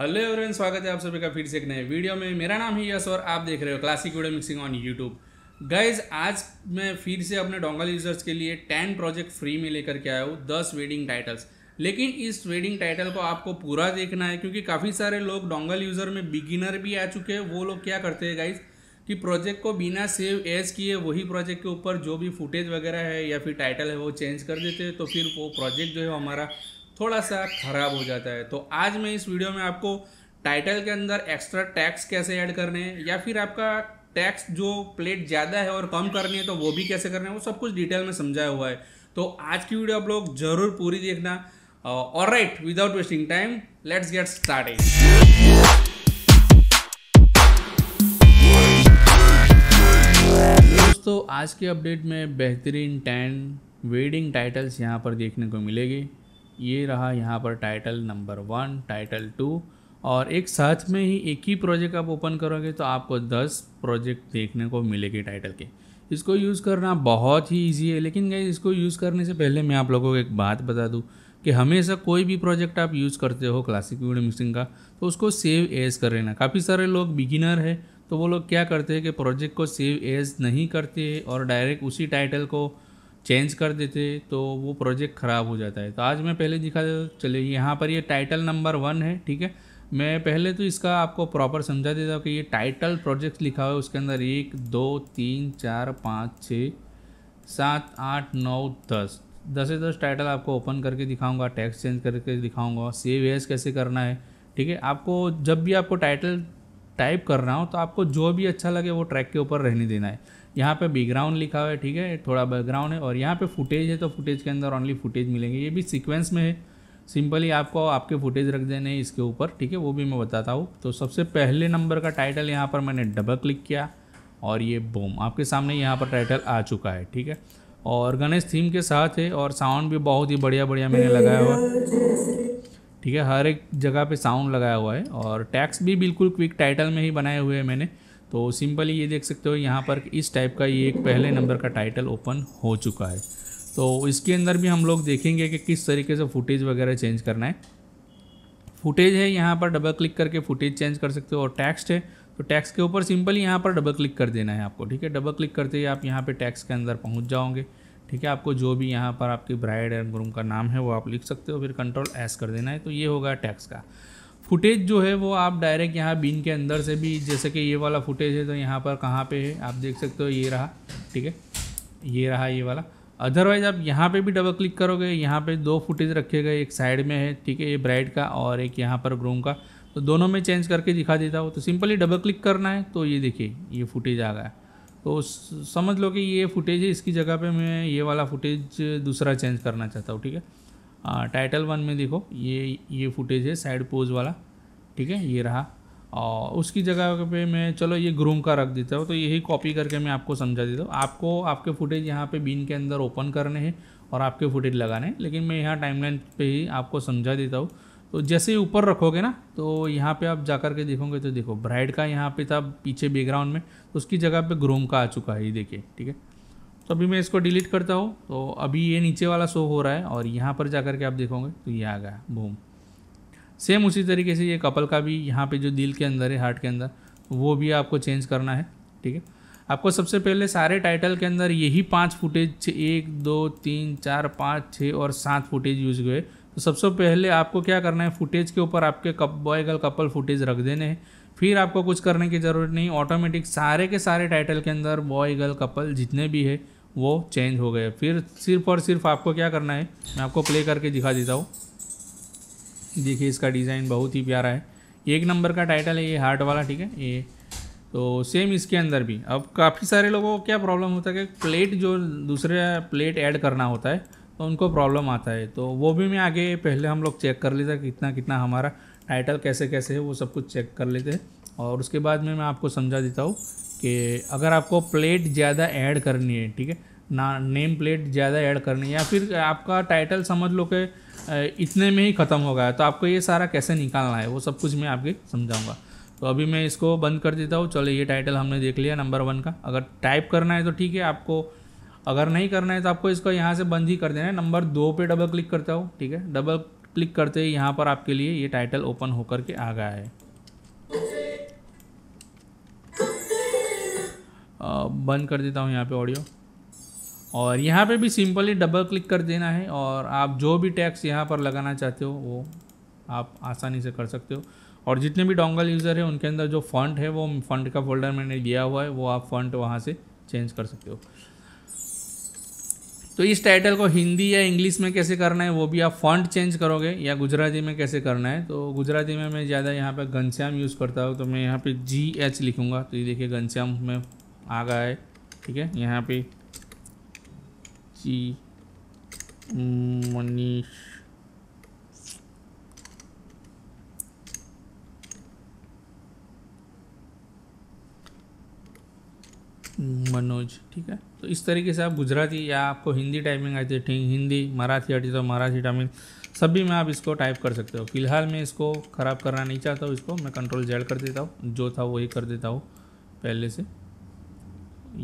Hello everyone स्वागत है आप सभी का फिर से एक नए वीडियो में मेरा नाम है यश और आप देख रहे हो classic video mixing on YouTube guys आज मैं फिर से अपने डोंगल यूजर्स के लिए टेन प्रोजेक्ट फ्री में लेकर के आया हूँ दस वेडिंग टाइटल्स लेकिन इस वेडिंग टाइटल को आपको पूरा देखना है क्योंकि काफ़ी सारे लोग डोंगल यूज़र में बिगिनर भी आ चुके हैं वो लोग क्या करते हैं गाइज कि प्रोजेक्ट को बिना सेव एज किए वही प्रोजेक्ट के ऊपर जो भी फुटेज वगैरह है या फिर टाइटल है वो चेंज कर देते हैं तो फिर वो प्रोजेक्ट जो है हमारा थोड़ा सा खराब हो जाता है तो आज मैं इस वीडियो में आपको टाइटल के अंदर एक्स्ट्रा टैक्स कैसे ऐड करने हैं या फिर आपका टैक्स जो प्लेट ज़्यादा है और कम करनी है तो वो भी कैसे करना है वो सब कुछ डिटेल में समझाया हुआ है तो आज की वीडियो आप लोग जरूर पूरी देखना और right without wasting time let's get starting दोस्तों आज के अपडेट में बेहतरीन टेन वेडिंग टाइटल्स यहाँ पर देखने को मिलेगी ये रहा यहाँ पर title number one title two और एक साथ में ही एक ही प्रोजेक्ट आप ओपन करोगे तो आपको 10 प्रोजेक्ट देखने को मिलेगी टाइटल के इसको यूज़ करना बहुत ही इजी है लेकिन गई इसको यूज़ करने से पहले मैं आप लोगों को एक बात बता दूँ कि हमेशा कोई भी प्रोजेक्ट आप यूज़ करते हो क्लासिक वीडियो मिक्सिंग का तो उसको सेव एज कर लेना काफ़ी सारे लोग बिगिनर है तो वो लोग क्या करते हैं कि प्रोजेक्ट को सेव एज नहीं करते और डायरेक्ट उसी टाइटल को चेंज कर देते तो वो प्रोजेक्ट ख़राब हो जाता है तो आज मैं पहले दिखा देता चलिए यहाँ पर ये टाइटल नंबर वन है ठीक है मैं पहले तो इसका आपको प्रॉपर समझा देता हूँ कि ये टाइटल प्रोजेक्ट लिखा हुआ है उसके अंदर एक दो तीन चार पाँच छः सात आठ नौ दस दस दस टाइटल आपको ओपन करके दिखाऊंगा टैक्स चेंज करके दिखाऊंगा सेव एज कैसे करना है ठीक है आपको जब भी आपको टाइटल टाइप करना हो तो आपको जो भी अच्छा लगे वो ट्रैक के ऊपर रहने देना है यहाँ पे बैकग्राउंड लिखा हुआ है ठीक है थोड़ा बैकग्राउंड है और यहाँ पे फुटेज है तो फुटेज के अंदर ओनली फुटेज मिलेंगे ये भी सीक्वेंस में है सिंपली आपको आपके फुटेज रख देने हैं इसके ऊपर ठीक है वो भी मैं बताता हूँ तो सबसे पहले नंबर का टाइटल यहाँ पर मैंने डबल क्लिक किया और ये बोम आपके सामने यहाँ पर टाइटल आ चुका है ठीक है और गणेश थीम के साथ है और साउंड भी बहुत ही बढ़िया बढ़िया मैंने लगाया हुआ ठीक है हर एक जगह पे साउंड लगाया हुआ है और टैक्स भी बिल्कुल क्विक टाइटल में ही बनाए हुए हैं मैंने तो सिंपली ये देख सकते हो यहाँ पर इस टाइप का ये एक पहले नंबर का टाइटल ओपन हो चुका है तो इसके अंदर भी हम लोग देखेंगे कि किस तरीके से फुटेज वगैरह चेंज करना है फुटेज है यहाँ पर डबल क्लिक करके फुटेज चेंज कर सकते हो और टेक्स्ट है तो टैक्स के ऊपर सिंपली यहाँ पर डबल क्लिक कर देना है आपको ठीक है डबल क्लिक करते ही आप यहाँ पर टैक्स के अंदर पहुँच जाओगे ठीक है आपको जो भी यहाँ पर आपकी ब्राइड एंड ग्रूम का नाम है वो आप लिख सकते हो फिर कंट्रोल एस कर देना है तो ये होगा टैक्स का फुटेज जो है वो आप डायरेक्ट यहाँ बीन के अंदर से भी जैसे कि ये वाला फुटेज है तो यहाँ पर कहाँ पे है आप देख सकते हो ये रहा ठीक है ये रहा ये वाला अदरवाइज़ आप यहाँ पे भी डबल क्लिक करोगे यहाँ पे दो फुटेज रखे गए एक साइड में है ठीक है ये ब्राइड का और एक यहाँ पर ग्रूम का तो दोनों में चेंज करके दिखा देता हूँ तो सिंपली डबल क्लिक करना है तो ये देखिए ये फुटेज आ गया तो समझ लो कि ये फुटेज है इसकी जगह पर मैं ये वाला फुटेज दूसरा चेंज करना चाहता हूँ ठीक है आ, टाइटल वन में देखो ये ये फुटेज है साइड पोज वाला ठीक है ये रहा और उसकी जगह पे मैं चलो ये ग्रूम का रख देता हूँ तो यही कॉपी करके मैं आपको समझा देता हूँ आपको आपके फुटेज यहाँ पे बीन के अंदर ओपन करने हैं और आपके फुटेज लगाने हैं लेकिन मैं यहाँ टाइमलाइन पे ही आपको समझा देता हूँ तो जैसे ही ऊपर रखोगे ना तो यहाँ पे आप जा कर के देखोगे तो देखो ब्राइड का यहाँ पे था पीछे बैकग्राउंड में तो उसकी जगह पे ग्रोम का आ चुका है ये देखिए ठीक है तो अभी मैं इसको डिलीट करता हूँ तो अभी ये नीचे वाला शो हो रहा है और यहाँ पर जा के आप देखोगे तो ये आ गया बूम सेम उसी तरीके से ये कपल का भी यहाँ पे जो दिल के अंदर है हार्ट के अंदर वो भी आपको चेंज करना है ठीक है आपको सबसे पहले सारे टाइटल के अंदर यही पाँच फुटेज एक दो तीन चार पाँच छः और सात फुटेज यूज हुए तो सबसे पहले आपको क्या करना है फुटेज के ऊपर आपके cup boy girl couple footage रख देने हैं फिर आपको कुछ करने की ज़रूरत नहीं ऑटोमेटिक सारे के सारे टाइटल के अंदर बॉय गर्ल कपल जितने भी है वो चेंज हो गए फिर सिर्फ और सिर्फ आपको क्या करना है मैं आपको प्ले करके दिखा देता हूँ देखिए इसका डिज़ाइन बहुत ही प्यारा है एक नंबर का टाइटल है ये हार्ट वाला ठीक है ये तो सेम इसके अंदर भी अब काफ़ी सारे लोगों को क्या प्रॉब्लम होता है कि प्लेट जो दूसरे प्लेट ऐड करना होता है तो उनको प्रॉब्लम आता है तो वो भी मैं आगे पहले हम लोग चेक कर लेते हैं कितना कितना हमारा टाइटल कैसे कैसे है वो सब कुछ चेक कर लेते हैं और उसके बाद में मैं आपको समझा देता हूँ कि अगर आपको प्लेट ज़्यादा ऐड करनी है ठीक है ना नेम प्लेट ज़्यादा ऐड करनी या फिर आपका टाइटल समझ लो कि इतने में ही ख़त्म हो गया तो आपको ये सारा कैसे निकालना है वो सब कुछ मैं आपके समझाऊंगा तो अभी मैं इसको बंद कर देता हूँ चलो ये टाइटल हमने देख लिया नंबर वन का अगर टाइप करना है तो ठीक है आपको अगर नहीं करना है तो आपको इसको यहाँ से बंद ही कर देना है नंबर दो पे डबल क्लिक करता हूँ ठीक है डबल क्लिक करते ही यहाँ पर आपके लिए ये टाइटल ओपन होकर के आ गया है बंद कर देता हूँ यहाँ पे ऑडियो और यहाँ पे भी सिंपली डबल क्लिक कर देना है और आप जो भी टैक्स यहाँ पर लगाना चाहते हो वो आप आसानी से कर सकते हो और जितने भी डोंगल यूज़र हैं उनके अंदर जो फंड है वो फंड का फोल्डर मैंने दिया हुआ है वो आप फंड वहाँ से चेंज कर सकते हो तो इस टाइटल को हिंदी या इंग्लिश में कैसे करना है वो भी आप फंड चेंज करोगे या गुजराती में कैसे करना है तो गुजराती में मैं ज़्यादा यहाँ पर घनश्याम यूज़ करता हूँ तो मैं यहाँ पर जी एच लिखूँगा तो ये देखिए घनश्याम में आ गया है ठीक है यहाँ पर जी मनीष मनोज ठीक है तो इस तरीके से आप गुजराती या आपको हिंदी टाइपिंग आती है ठीक हिंदी मराठी आती तो मराठी टाइपिंग सभी में आप इसको टाइप कर सकते हो फिलहाल मैं इसको ख़राब करना नहीं चाहता हूँ इसको मैं कंट्रोल जेड कर देता हूँ जो था वही कर देता हूँ पहले से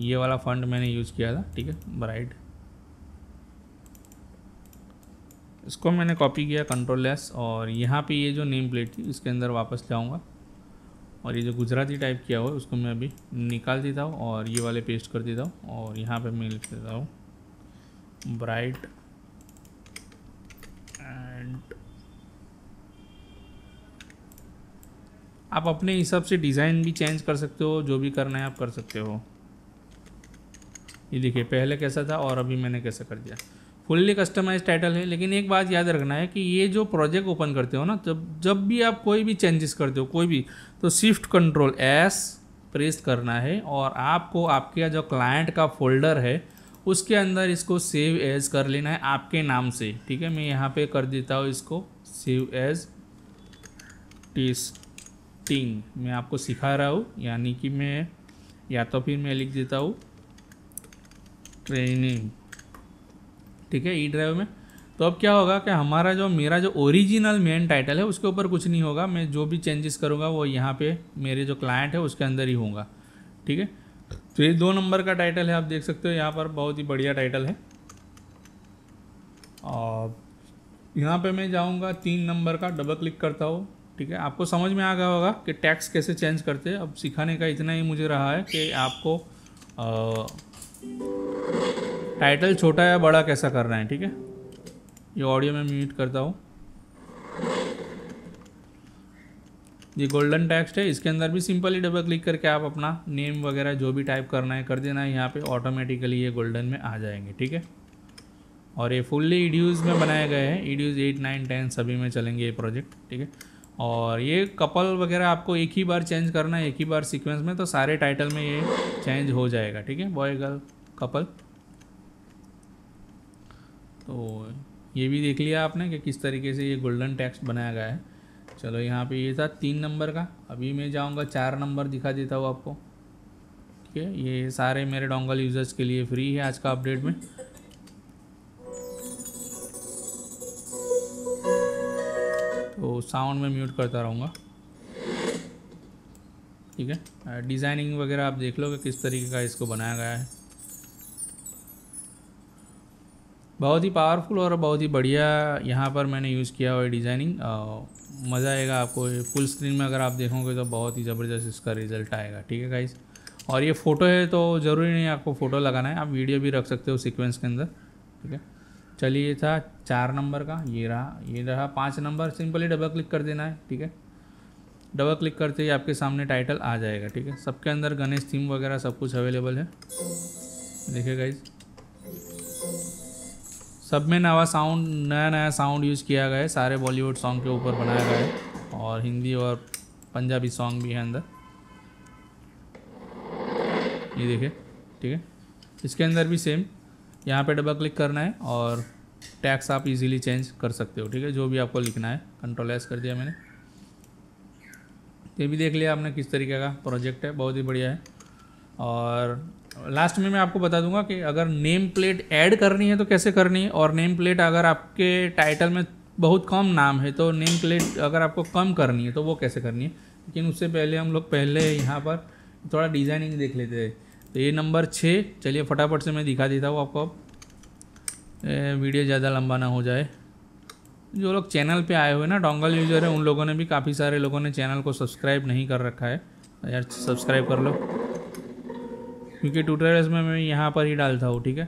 ये वाला फंड मैंने यूज़ किया था ठीक है ब्राइट इसको मैंने कॉपी किया कंट्रोल एस और यहाँ पे ये जो नेम प्लेट थी इसके अंदर वापस जाऊँगा और ये जो गुजराती टाइप किया हुआ है उसको मैं अभी निकाल देता हूँ और ये वाले पेस्ट कर देता हूँ और यहाँ पे मैं लिख देता हूँ ब्राइट एंड आप अपने हिसाब से डिज़ाइन भी चेंज कर सकते हो जो भी करना है आप कर सकते हो ये देखिए पहले कैसा था और अभी मैंने कैसा कर दिया फुल्ली कस्टमाइज टाइटल है लेकिन एक बात याद रखना है कि ये जो प्रोजेक्ट ओपन करते हो ना जब जब भी आप कोई भी चेंजेस करते हो कोई भी तो स्विफ्ट कंट्रोल एस प्रेस करना है और आपको आपके जो क्लाइंट का फोल्डर है उसके अंदर इसको सेव एज कर लेना है आपके नाम से ठीक है मैं यहाँ पे कर देता हूँ इसको सेव एज टेस्टिंग मैं आपको सिखा रहा हूँ यानी कि मैं या तो फिर मैं लिख देता हूँ ट्रेनिंग ठीक है ई e ड्राइव में तो अब क्या होगा कि हमारा जो मेरा जो ओरिजिनल मेन टाइटल है उसके ऊपर कुछ नहीं होगा मैं जो भी चेंजेस करूँगा वो यहाँ पे मेरे जो क्लाइंट है उसके अंदर ही होगा ठीक है तो ये दो नंबर का टाइटल है आप देख सकते हो यहाँ पर बहुत ही बढ़िया टाइटल है और यहाँ पे मैं जाऊँगा तीन नंबर का डबल क्लिक करता हूँ ठीक है आपको समझ में आ गया होगा कि टैक्स कैसे चेंज करते हैं अब सिखाने का इतना ही मुझे रहा है कि आपको आ, टाइटल छोटा या बड़ा कैसा करना है ठीक है ये ऑडियो में म्यूट करता हूँ ये गोल्डन टेक्स्ट है इसके अंदर भी सिंपली डबल क्लिक करके आप अपना नेम वगैरह जो भी टाइप करना है कर देना है यहाँ पे ऑटोमेटिकली ये गोल्डन में आ जाएंगे ठीक है और ये फुल्ली ईडियोज़ में बनाए गए हैं ईडियोज़ एट नाइन टेन सभी में चलेंगे ये प्रोजेक्ट ठीक है और ये कपल वगैरह आपको एक ही बार चेंज करना है एक ही बार सिक्वेंस में तो सारे टाइटल में ये चेंज हो जाएगा ठीक है बॉय गर्ल कपल तो ये भी देख लिया आपने कि किस तरीके से ये गोल्डन टेक्स्ट बनाया गया है चलो यहाँ पे ये था तीन नंबर का अभी मैं जाऊँगा चार नंबर दिखा देता हूँ आपको ठीक है ये सारे मेरे डोंगल यूज़र्स के लिए फ्री है आज का अपडेट में तो साउंड में म्यूट करता रहूँगा ठीक है डिज़ाइनिंग वगैरह आप देख लो कि किस तरीके का इसको बनाया गया है बहुत ही पावरफुल और बहुत ही बढ़िया यहाँ पर मैंने यूज़ किया हुआ है डिज़ाइनिंग मज़ा आएगा आपको फुल स्क्रीन में अगर आप देखोगे तो बहुत ही ज़बरदस्त इसका रिज़ल्ट आएगा ठीक है गाइज़ और ये फ़ोटो है तो ज़रूरी नहीं आपको फ़ोटो लगाना है आप वीडियो भी रख सकते हो सिक्वेंस के अंदर ठीक है चलिए ये था चार नंबर का ये रहा ये रहा पाँच नंबर सिंपली डबल क्लिक कर देना है ठीक है डबल क्लिक करते ही आपके सामने टाइटल आ जाएगा ठीक है सबके अंदर गणेश थीम वगैरह सब कुछ अवेलेबल है देखिए गाइज़ सब में नवा साउंड नया नया साउंड यूज़ किया गया है सारे बॉलीवुड सॉन्ग के ऊपर बनाया गया है और हिंदी और पंजाबी सॉन्ग भी है अंदर ये देखिए ठीक है इसके अंदर भी सेम यहाँ पे डबल क्लिक करना है और टैक्स आप इजीली चेंज कर सकते हो ठीक है जो भी आपको लिखना है कंट्रोल एस कर दिया मैंने ये भी देख लिया आपने किस तरीके का प्रोजेक्ट है बहुत ही बढ़िया है और लास्ट में मैं आपको बता दूंगा कि अगर नेम प्लेट ऐड करनी है तो कैसे करनी है और नेम प्लेट अगर आपके टाइटल में बहुत कम नाम है तो नेम प्लेट अगर आपको कम करनी है तो वो कैसे करनी है लेकिन उससे पहले हम लोग पहले यहाँ पर थोड़ा डिज़ाइनिंग देख लेते हैं तो ये नंबर छः चलिए फटाफट से मैं दिखा देता हूँ आपको अब वीडियो ज़्यादा लंबा ना हो जाए जो लोग चैनल पे आए हुए ना डोंगल यूज़र है उन लोगों ने भी काफ़ी सारे लोगों ने चैनल को सब्सक्राइब नहीं कर रखा है यार सब्सक्राइब कर लो क्योंकि ट्यूटोरियल्स में मैं यहाँ पर ही डालता हूँ ठीक है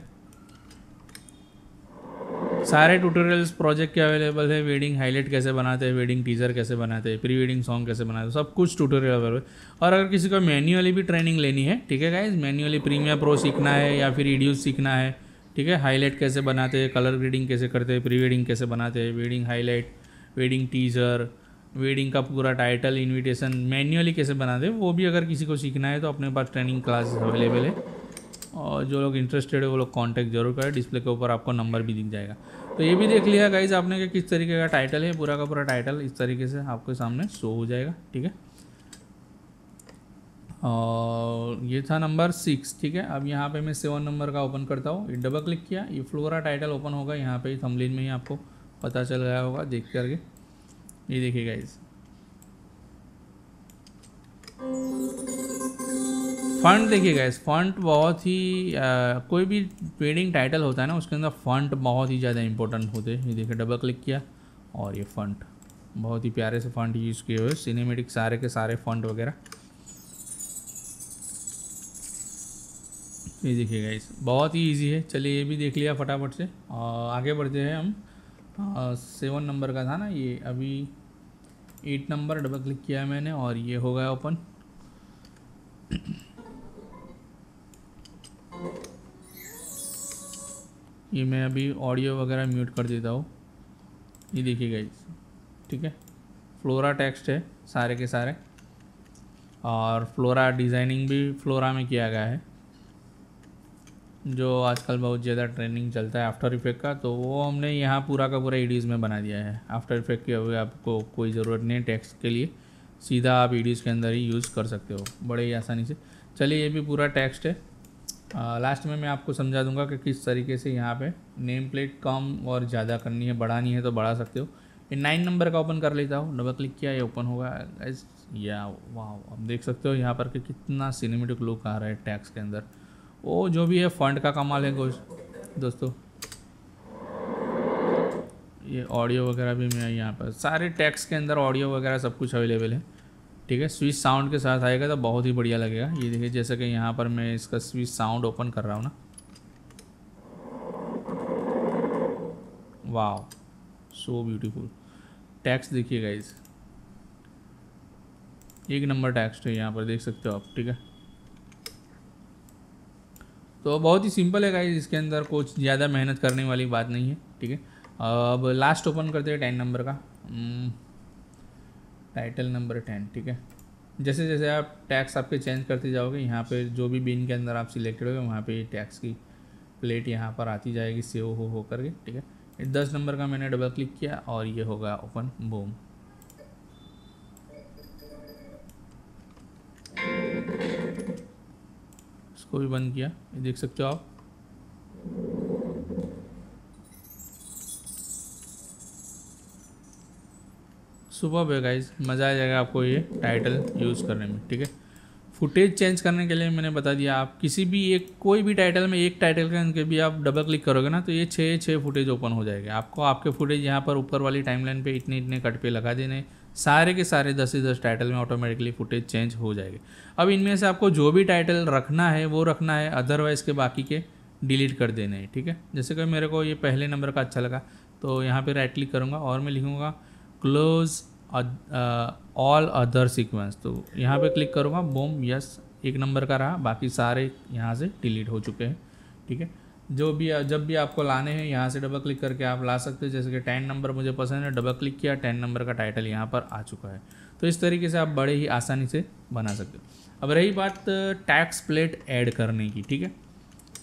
सारे ट्यूटोरियल्स प्रोजेक्ट के अवेलेबल है वेडिंग हाईलाइट कैसे बनाते हैं वेडिंग टीजर कैसे बनाते हैं प्री वेडिंग सॉन्ग कैसे बनाते हैं सब कुछ ट्यूटोरियल अवेलेबल और अगर किसी को मैन्युअली भी ट्रेनिंग लेनी है ठीक है गाइज मैन्युअली प्रीमियर प्रो सीखना है या फिर रिड्यूस सीखना है ठीक है हाईलाइट कैसे बनाते हैं कलर रीडिंग कैसे करते हैं प्री वेडिंग कैसे बनाते हैं wedding highlight wedding teaser wedding का पूरा टाइटल इनविटेशन मैन्युअली कैसे बना दे वो भी अगर किसी को सीखना है तो अपने पास ट्रेनिंग क्लास अवेलेबल है और जो लोग इंटरेस्टेड है वो लोग कांटेक्ट जरूर करें डिस्प्ले के ऊपर आपको नंबर भी दिख जाएगा तो ये भी देख लिया गाइज आपने किस तरीके का टाइटल है पूरा का पूरा टाइटल इस तरीके से आपके सामने शो हो जाएगा ठीक है और ये था नंबर सिक्स ठीक है अब यहाँ पे मैं सेवन नंबर का ओपन करता हूँ डबल क्लिक किया ये फ्लोरा टाइटल ओपन होगा यहाँ पे थमलिन में ही आपको पता चल गया होगा देख करके ये देखिए गाइज फंट देखिए गाइज फंट बहुत ही आ, कोई भी ट्रेडिंग टाइटल होता है ना उसके अंदर फंट बहुत ही ज़्यादा इंपॉर्टेंट होते हैं ये देखिए डबल क्लिक किया और ये फंट बहुत ही प्यारे से फंट यूज़ किए हुए सिनेमेटिक सारे के सारे फंट वगैरह ये देखिए गाइज बहुत ही इजी है चलिए ये भी देख लिया फटाफट से आगे बढ़ते हैं हम हाँ। सेवन नंबर का था ना ये अभी एट नंबर डबल क्लिक किया है मैंने और ये हो गया ओपन ये मैं अभी ऑडियो वगैरह म्यूट कर देता हूँ ये देखिए गाइस ठीक है फ्लोरा टेक्स्ट है सारे के सारे और फ्लोरा डिज़ाइनिंग भी फ्लोरा में किया गया है जो आजकल बहुत ज़्यादा ट्रेनिंग चलता है आफ्टर इफेक्ट का तो वो हमने यहाँ पूरा का पूरा ईडीज़ में बना दिया है आफ्टर इफेक्ट के अभी आपको कोई ज़रूरत नहीं है टैक्स के लिए सीधा आप ईडीज़ के अंदर ही यूज़ कर सकते हो बड़े ही आसानी से चलिए ये भी पूरा टेक्स्ट है आ, लास्ट में मैं आपको समझा दूंगा कि किस तरीके से यहाँ पे नेम प्लेट कम और ज़्यादा करनी है बढ़ानी है तो बढ़ा सकते हो ये नाइन नंबर का ओपन कर लेता हूँ डबल क्लिक किया ये ओपन होगा या वाह आप देख सकते हो यहाँ पर कि कितना सिनेमेटिक लुक आ रहा है टैक्स के अंदर वो जो भी है फंड का कमाल है कुछ दोस्तों ये ऑडियो वगैरह भी मैं यहाँ पर सारे टैक्स के अंदर ऑडियो वगैरह सब कुछ अवेलेबल है ठीक है स्विच साउंड के साथ आएगा तो बहुत ही बढ़िया लगेगा ये देखिए जैसे कि यहाँ पर मैं इसका स्विच साउंड ओपन कर रहा हूँ ना वाह सो ब्यूटीफुल टैक्स देखिए गाइज एक नंबर टैक्स है यहाँ पर देख सकते हो आप ठीक है तो बहुत ही सिंपल है गाइज इसके अंदर कुछ ज़्यादा मेहनत करने वाली बात नहीं है ठीक है अब लास्ट ओपन करते हैं टेन नंबर का टाइटल नंबर टेन ठीक है जैसे जैसे आप टैक्स आपके चेंज करते जाओगे यहाँ पे जो भी बिन के अंदर आप सिलेक्टेड हो वहाँ पे टैक्स की प्लेट यहाँ पर आती जाएगी सेव हो हो करके ठीक है दस नंबर का मैंने डबल क्लिक किया और ये होगा ओपन बूम इसको भी बंद किया ये देख सकते हो आप सुबह है गाइज मज़ा आ जाएगा आपको ये टाइटल यूज़ करने में ठीक है फुटेज चेंज करने के लिए मैंने बता दिया आप किसी भी एक कोई भी टाइटल में एक टाइटल अंदर भी आप डबल क्लिक करोगे ना तो ये छः छः फुटेज ओपन हो जाएगा आपको आपके फुटेज यहाँ पर ऊपर वाली टाइमलाइन पे इतने इतने कट पे लगा देने सारे के सारे दस से दस टाइटल में ऑटोमेटिकली फुटेज चेंज हो जाएगी अब इनमें से आपको जो भी टाइटल रखना है वो रखना है अदरवाइज़ के बाकी के डिलीट कर देने हैं ठीक है जैसे कि मेरे को ये पहले नंबर का अच्छा लगा तो यहाँ पे राइट क्लिक करूँगा और मैं लिखूँगा क्लोज ऑल अदर सीक्वेंस तो यहाँ पे क्लिक करूँगा बोम यस एक नंबर का रहा बाकी सारे यहाँ से डिलीट हो चुके हैं ठीक है जो भी जब भी आपको लाने हैं यहाँ से डबल क्लिक करके आप ला सकते हो जैसे कि टेन नंबर मुझे पसंद है डबल क्लिक किया टेन नंबर का टाइटल यहाँ पर आ चुका है तो इस तरीके से आप बड़े ही आसानी से बना सकते हो अब रही बात टैक्स प्लेट ऐड करने की ठीक है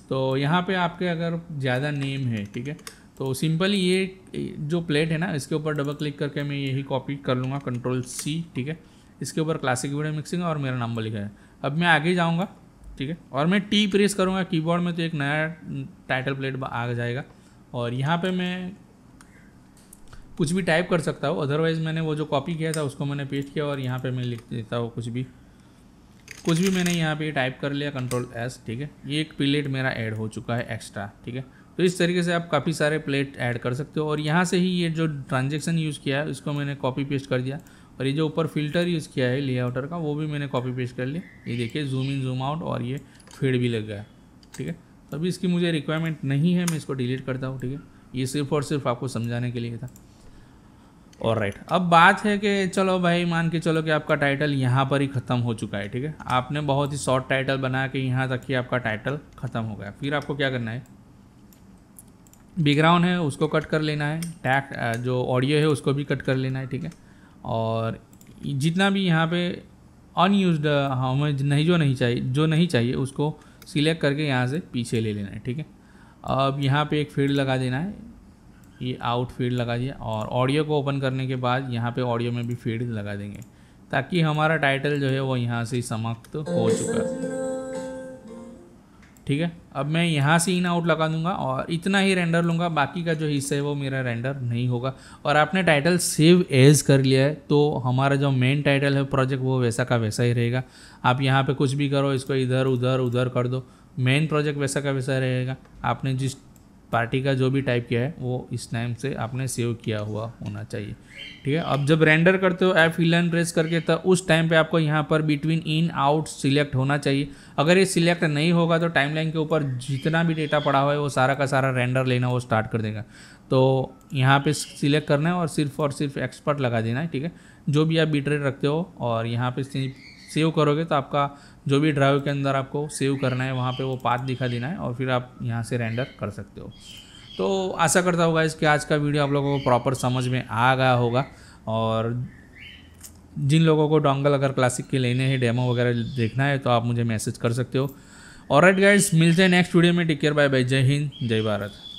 तो यहाँ पे आपके अगर ज़्यादा नेम है ठीक है तो सिंपली ये जो प्लेट है ना इसके ऊपर डबल क्लिक करके मैं यही कॉपी कर लूँगा कंट्रोल सी ठीक है इसके ऊपर क्लासिक वीडियो मिक्सिंग और मेरा नंबर लिखा है अब मैं आगे जाऊँगा ठीक है और मैं टी प्रेस करूँगा कीबोर्ड में तो एक नया टाइटल प्लेट आ जाएगा और यहाँ पे मैं कुछ भी टाइप कर सकता हूँ अदरवाइज़ मैंने वो जो कॉपी किया था उसको मैंने पेस्ट किया और यहाँ पे मैं लिख देता हूँ कुछ भी कुछ भी मैंने यहाँ पे टाइप कर लिया कंट्रोल एस ठीक है ये एक प्लेट मेरा ऐड हो चुका है एक्स्ट्रा ठीक है तो इस तरीके से आप काफ़ी सारे प्लेट ऐड कर सकते हो और यहाँ से ही ये जो ट्रांजेक्शन यूज़ किया है उसको मैंने कॉपी पेस्ट कर दिया और ये जो ऊपर फिल्टर यूज़ किया है लेआउटर का वो भी मैंने कॉपी पेस्ट कर लिया ये देखिए जूम इन जूम आउट और ये फेड भी लग गया ठीक है तो अभी इसकी मुझे रिक्वायरमेंट नहीं है मैं इसको डिलीट करता हूँ ठीक है ये सिर्फ और सिर्फ आपको समझाने के लिए था और राइट अब बात है कि चलो भाई मान के चलो कि आपका टाइटल यहाँ पर ही ख़त्म हो चुका है ठीक है आपने बहुत ही शॉर्ट टाइटल बना के यहाँ तक कि आपका टाइटल ख़त्म हो गया फिर आपको क्या करना है बैकग्राउंड है उसको कट कर लेना है टैक्ट जो ऑडियो है उसको भी कट कर लेना है ठीक है और जितना भी यहाँ पे अनयूज हाँ, हमें नहीं जो नहीं चाहिए जो नहीं चाहिए उसको सिलेक्ट करके यहाँ से पीछे ले लेना है ठीक है अब यहाँ पे एक फील्ड लगा देना है ये आउट फील्ड लगा दिया और ऑडियो को ओपन करने के बाद यहाँ पे ऑडियो में भी फील्ड लगा देंगे ताकि हमारा टाइटल जो है वो यहाँ से समाप्त हो चुका है ठीक है अब मैं यहाँ से इन आउट लगा दूंगा और इतना ही रेंडर लूँगा बाकी का जो हिस्सा है वो मेरा रेंडर नहीं होगा और आपने टाइटल सेव एज कर लिया है तो हमारा जो मेन टाइटल है प्रोजेक्ट वो वैसा का वैसा ही रहेगा आप यहाँ पे कुछ भी करो इसको इधर उधर उधर कर दो मेन प्रोजेक्ट वैसा का वैसा रहेगा आपने जिस पार्टी का जो भी टाइप किया है वो इस टाइम से आपने सेव किया हुआ होना चाहिए ठीक है अब जब रेंडर करते हो ऐप हिलन प्रेस करके तो उस टाइम पे आपको यहाँ पर बिटवीन इन आउट सिलेक्ट होना चाहिए अगर ये सिलेक्ट नहीं होगा तो टाइमलाइन के ऊपर जितना भी डेटा पड़ा हुआ है वो सारा का सारा रेंडर लेना वो स्टार्ट कर देगा तो यहाँ पे सिलेक्ट करना है और सिर्फ और सिर्फ एक्सपर्ट लगा देना है ठीक है जो भी आप बीट रखते हो और यहाँ पे सिर्फ सेव करोगे तो आपका जो भी ड्राइव के अंदर आपको सेव करना है वहाँ पे वो पाथ दिखा देना है और फिर आप यहाँ से रेंडर कर सकते हो तो आशा करता होगा इसके आज का वीडियो आप लोगों को प्रॉपर समझ में आ गया होगा और जिन लोगों को डोंगल अगर क्लासिक के लेने हैं डेमो वगैरह देखना है तो आप मुझे मैसेज कर सकते हो और राइट गाइड्स मिलते हैं नेक्स्ट वीडियो में टेक केयर बाय बाय जय हिंद जय भारत